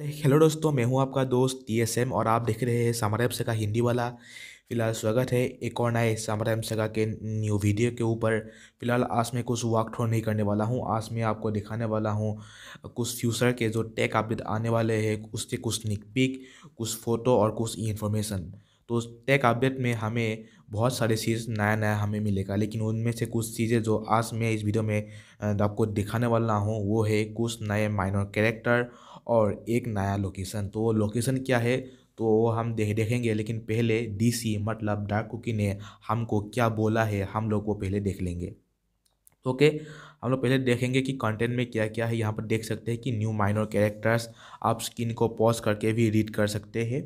hello दोस्तों मैं हूं आपका दोस्त टीएसएम और आप देख रहे हैं सामरायम सगा हिंदी वाला फिलहाल स्वागत है एक और नए सामरायम सगा के न्यू वीडियो के ऊपर फिलहाल आज मैं कुछ वॉक थ्रो नहीं करने वाला हूं आज मैं आपको दिखाने वाला हूं कुछ फ्यूचर के जो टेक अपडेट आने वाले हैं उसके कुछ निकपिक कुछ फ़ोटो और कुछ इन्फॉर्मेशन तो टेक अपडेट में हमें बहुत सारे चीज़ नया नया हमें मिलेगा लेकिन उनमें से कुछ चीज़ें जो आज मैं इस वीडियो में आपको दिखाने वाला हूँ वो है कुछ नए माइनर कैरेक्टर और एक नया लोकेशन तो लोकेशन क्या है तो वो हम देख देखेंगे लेकिन पहले डीसी मतलब डार्क कुकी ने हमको क्या बोला है हम लोग वो पहले देख लेंगे ओके हम लोग पहले देखेंगे कि कंटेंट में क्या क्या है यहाँ पर देख सकते हैं कि न्यू माइनर कैरेक्टर्स आप स्किन को पॉज करके भी रीड कर सकते हैं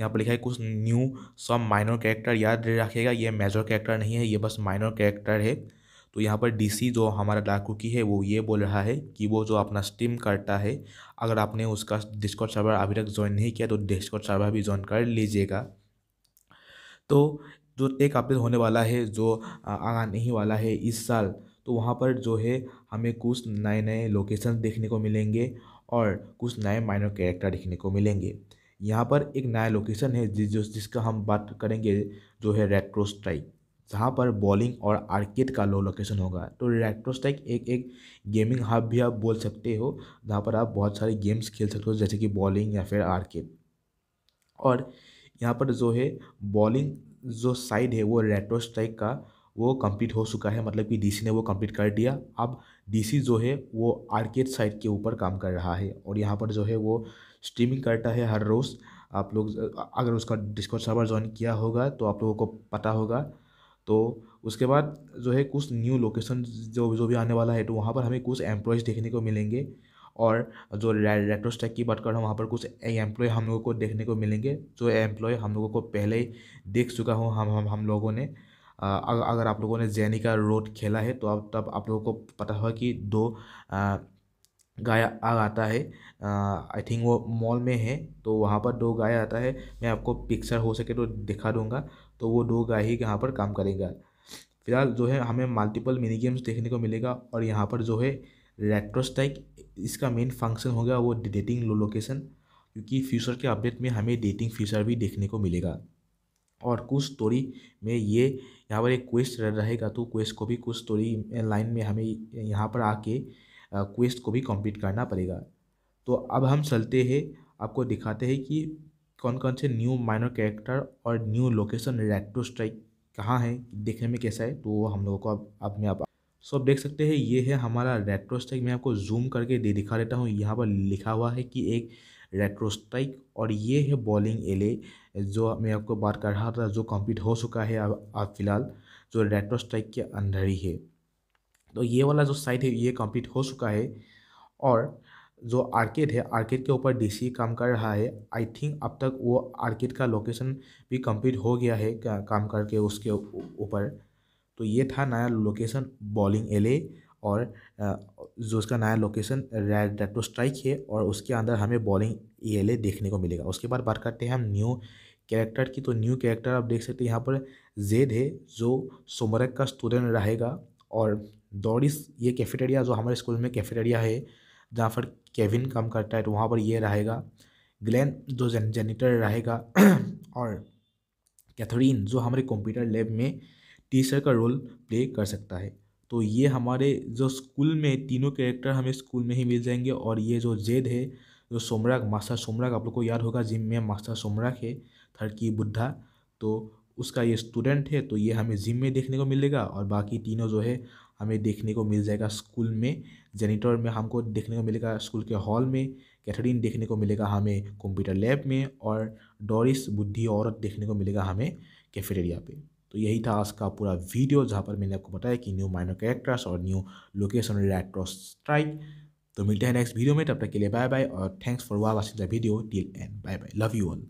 यहाँ पर लिखा है कुछ न्यू सम माइनर कैरेक्टर याद रखेगा ये मेजर कैरेक्टर नहीं है ये बस माइनर कैरेक्टर है तो यहाँ पर डीसी जो हमारा डाकू की है वो ये बोल रहा है कि वो जो अपना स्टीम करता है अगर आपने उसका डिस्कॉट सर्वर अभी तक ज्वाइन नहीं किया तो डिस्कॉट सर्वर भी ज्वाइन कर लीजिएगा तो जो टेक अपडेट होने वाला है जो आने ही वाला है इस साल तो वहाँ पर जो है हमें कुछ नए नए लोकेशन देखने को मिलेंगे और कुछ नए माइनर कैरेक्टर देखने को मिलेंगे यहाँ पर एक नया लोकेशन है जिस जिसका हम बात करेंगे जो है रेट्रो स्ट्राइक जहाँ पर बॉलिंग और आर्किड का लो लोकेशन होगा तो रेट्रोस्टैक एक एक गेमिंग हब हाँ भी आप बोल सकते हो जहाँ पर आप बहुत सारे गेम्स खेल सकते हो जैसे कि बॉलिंग या फिर आर्किड और यहाँ पर जो है बॉलिंग जो साइड है वो रेट्रोस्टैक का वो कंप्लीट हो चुका है मतलब कि डीसी ने वो कंप्लीट कर दिया अब डीसी जो है वो आर्केड साइड के ऊपर काम कर रहा है और यहाँ पर जो है वो स्ट्रीमिंग करता है हर रोज़ आप लोग अगर उसका डिस्कॉर्ड सर्वर ज्वाइन किया होगा तो आप लोगों को पता होगा तो उसके बाद जो है कुछ न्यू लोकेशन जो जो भी आने वाला है तो वहाँ पर हमें कुछ एम्प्लॉयज़ देखने को मिलेंगे और जो रेट्रोस्टैक की बात कर रहा हूँ वहाँ पर कुछ एम्प्लॉय हम लोगों को देखने को मिलेंगे जो एम्प्लॉय हम लोगों को पहले ही देख चुका हूँ हम हम हम लोगों ने अगर आप लोगों ने जैनिका रोड खेला है तो अब तब आप लोगों को पता होगा कि दो गाया आता है आई थिंक वो मॉल में है तो वहाँ पर दो गाय आता है मैं आपको पिक्चर हो सके तो दिखा दूँगा तो वो दो गाय ही यहाँ पर काम करेगा फिलहाल जो है हमें मल्टीपल मिनी गेम्स देखने को मिलेगा और यहाँ पर जो है रेट्रोस्टाइक इसका मेन फंक्शन होगा वो डेटिंग लो लोकेशन क्योंकि फ्यूचर के अपडेट में हमें डेटिंग फ्यूचर भी देखने को मिलेगा और कुछ स्टोरी में ये यहाँ पर एक क्वेस्ट रहेगा तो क्वेस्ट को भी कुछ स्टोरी लाइन में हमें यहाँ पर आके क्वेस्ट को भी कंप्लीट करना पड़ेगा तो अब हम चलते हैं आपको दिखाते हैं कि कौन कौन से न्यू माइनर कैरेक्टर और न्यू लोकेशन रेक्टो स्ट्राइक कहाँ है देखने में कैसा है तो वो हम लोगों को अब अब मैं आप सो देख सकते हैं ये है हमारा रेट्रो स्ट्राइक मैं आपको जूम करके दे दिखा देता हूँ यहाँ पर लिखा हुआ है कि एक रेट्रो स्ट्राइक और ये है बॉलिंग एले जो मैं आपको बात कर रहा था जो कंप्लीट हो चुका है अब अब फिलहाल जो रेट्रो स्ट्राइक के अंदर ही है तो ये वाला जो साइट है ये कंप्लीट हो चुका है और जो आर्केड है आर्केड के ऊपर डीसी काम कर रहा है आई थिंक अब तक वो आर्केड का लोकेशन भी कंप्लीट हो गया है काम करके उसके ऊपर तो ये था नया लोकेशन बॉलिंग एले और जो उसका नया लोकेशन रेड डेटो स्ट्राइक है और उसके अंदर हमें बॉलिंग एले देखने को मिलेगा उसके बाद बात करते हैं हम न्यू कैरेक्टर की तो न्यू कैरेक्टर आप देख सकते हैं यहाँ पर जेड है जो सोमरक का स्टूडेंट रहेगा और दौड़िस ये कैफेटेरिया जो हमारे स्कूल में कैफेटेरिया है जहाँ पर केविन काम करता है तो वहाँ पर ये रहेगा ग्लैन जो जन जेनिटर रहेगा और कैथरीन जो हमारे कंप्यूटर लैब में टीचर का रोल प्ले कर सकता है तो ये हमारे जो स्कूल में तीनों कैरेक्टर हमें स्कूल में ही मिल जाएंगे और ये जो जेद है जो सोमराग मास्टर सोमराग आप लोग को याद होगा जिम में मास्टर सोमराग है की बुद्धा तो उसका ये स्टूडेंट है तो ये हमें जिम में देखने को मिलेगा और बाकी तीनों जो है हमें देखने को मिल जाएगा स्कूल में जेनिटर में हमको देखने को मिलेगा स्कूल के हॉल में कैथरीन देखने को मिलेगा हमें कंप्यूटर लैब में और डोरिस बुद्धि औरत देखने को मिलेगा हमें कैफेटेरिया पे तो यही था आज का पूरा वीडियो जहाँ पर मैंने आपको बताया कि न्यू माइनर कैरेक्टर्स और new location red cross strike तो मिलते हैं नेक्स्ट वीडियो में तब तक के लिए बाय बाय और thanks for watching the video till end bye bye love you all